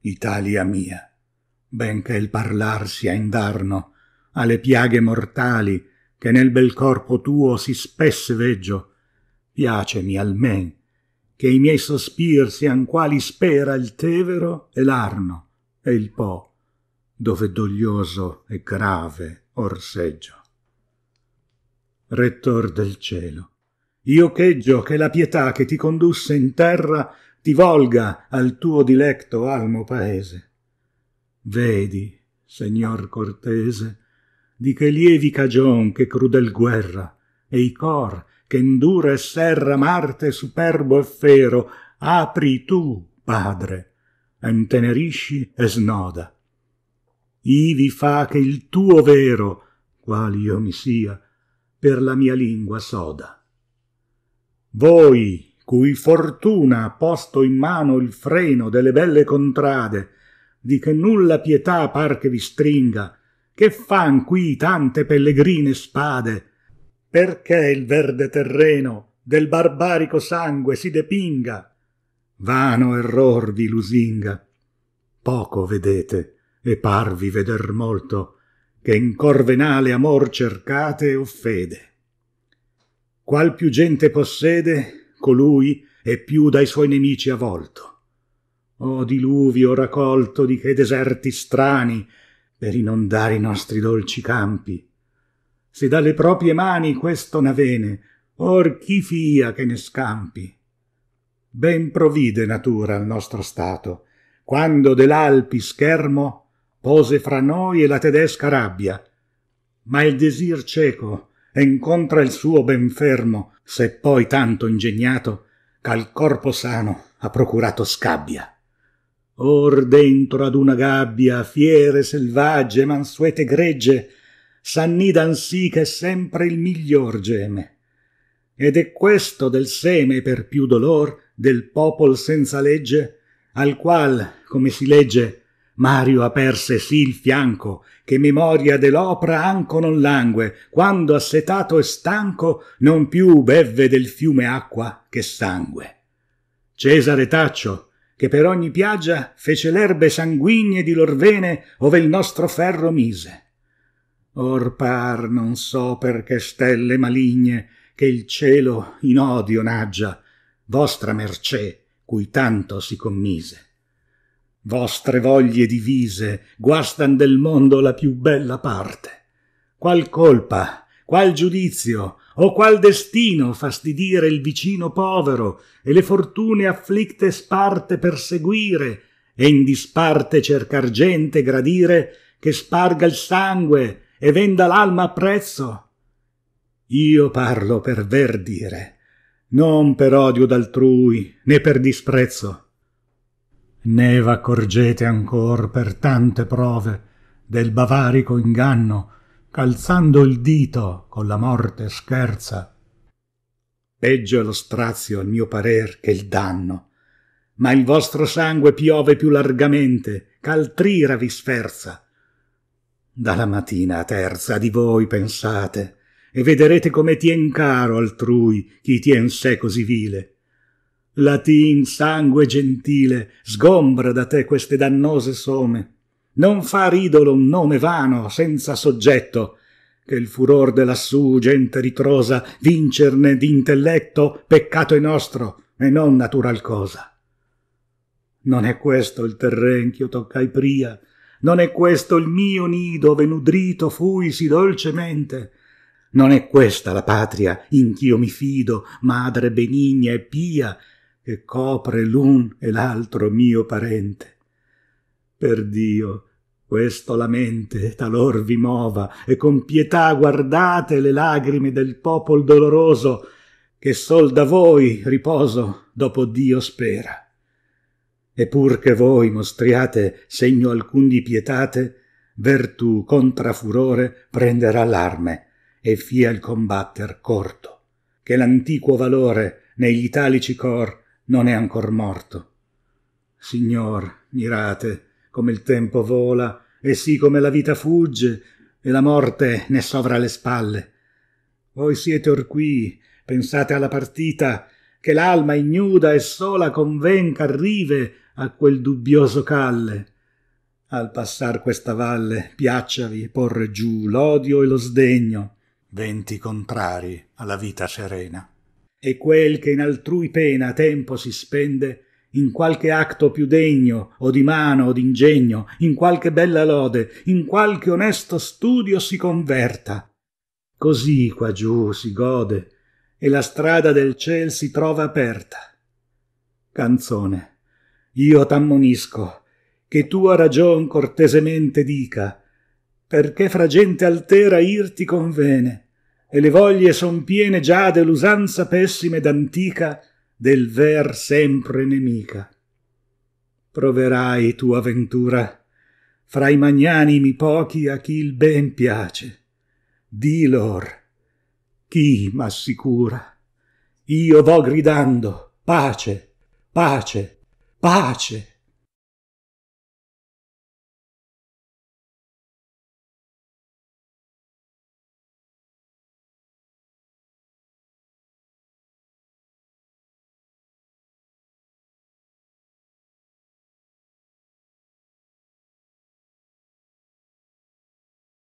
Italia mia, benché il parlar sia indarno alle piaghe mortali che nel bel corpo tuo si spesse veggio, piacemi almen che i miei sospir sian quali spera il Tevero e l'Arno e il Po, dove doglioso e grave orseggio. Rettor del cielo, io cheggio che la pietà che ti condusse in terra ti volga al tuo dilecto almo paese. Vedi, signor cortese, di che lievi cagion che crudel guerra, e i cor che ndura e serra Marte superbo e fero, apri tu, padre, e intenerisci e snoda. Ivi fa che il tuo vero, qual io mi sia, per la mia lingua soda. Voi, cui fortuna ha posto in mano il freno delle belle contrade di che nulla pietà par che vi stringa che fan qui tante pellegrine spade perché il verde terreno del barbarico sangue si depinga vano error vi lusinga poco vedete e parvi veder molto che in cor venale amor cercate o fede qual più gente possede colui è più dai suoi nemici avolto. O oh, diluvio raccolto di che deserti strani per inondare i nostri dolci campi. Se dalle proprie mani questo n'avene, or chi fia che ne scampi? Ben provvide natura al nostro stato, quando de l'Alpi schermo pose fra noi e la tedesca rabbia, ma il desir cieco e incontra il suo ben fermo, se poi tanto ingegnato, ch'al corpo sano ha procurato scabbia. Or dentro ad una gabbia fiere selvagge, mansuete gregge, s'annidan sì che sempre il miglior geme. Ed è questo del seme per più dolor del popol senza legge, al qual, come si legge, Mario aperse sì il fianco, che memoria dell'opra anco non langue, quando assetato e stanco non più bevve del fiume acqua che sangue. Cesare Taccio, che per ogni piaggia fece l'erbe sanguigne di l'orvene ove il nostro ferro mise. Or par non so perché stelle maligne che il cielo in odio naggia, vostra mercè cui tanto si commise vostre voglie divise guastan del mondo la più bella parte qual colpa qual giudizio o qual destino fastidire il vicino povero e le fortune afflicte sparte perseguire e in disparte cercar gente gradire che sparga il sangue e venda l'alma a prezzo io parlo per ver dire non per odio d'altrui né per disprezzo ne v'accorgete ancor per tante prove del bavarico inganno calzando il dito con la morte scherza peggio è lo strazio al mio parer che il danno ma il vostro sangue piove più largamente ch'altrira vi sferza dalla mattina a terza di voi pensate e vederete come tien caro altrui chi tien sé così vile Latin sangue gentile, sgombra da te queste dannose some. Non fa ridolo un nome vano, senza soggetto, che il furor de lassù, gente ritrosa, vincerne d'intelletto, peccato è nostro, e non natural cosa. Non è questo il terren ch'io toccai pria, non è questo il mio nido, ove nudrito fui sì dolcemente, non è questa la patria in ch'io mi fido, madre benigna e pia, che copre l'un e l'altro mio parente. Per Dio, questo la mente talor vi mova, e con pietà guardate le lagrime del popol doloroso, che sol da voi riposo dopo Dio spera. E pur che voi mostriate segno alcun di pietate, vertù contra furore prenderà l'arme, e fia il combatter corto, che l'antiquo valore negli italici cor non è ancor morto. Signor, mirate come il tempo vola e sì come la vita fugge e la morte ne sovra le spalle. Voi siete or qui, pensate alla partita, che l'alma ignuda e sola conven ch'arrive a quel dubbioso calle. Al passar questa valle piacciavi porre giù l'odio e lo sdegno, venti contrari alla vita serena e quel che in altrui pena tempo si spende in qualche acto più degno o di mano o d'ingegno in qualche bella lode in qualche onesto studio si converta così qua giù si gode e la strada del ciel si trova aperta canzone io t'ammonisco che tua ragion cortesemente dica perché fra gente altera ir ti convene e le voglie son piene già dell'usanza pessima ed antica del ver sempre nemica. Proverai tua ventura, fra i magnanimi pochi a chi il ben piace. Di lor, chi m'assicura? Io vo gridando, pace, pace, pace.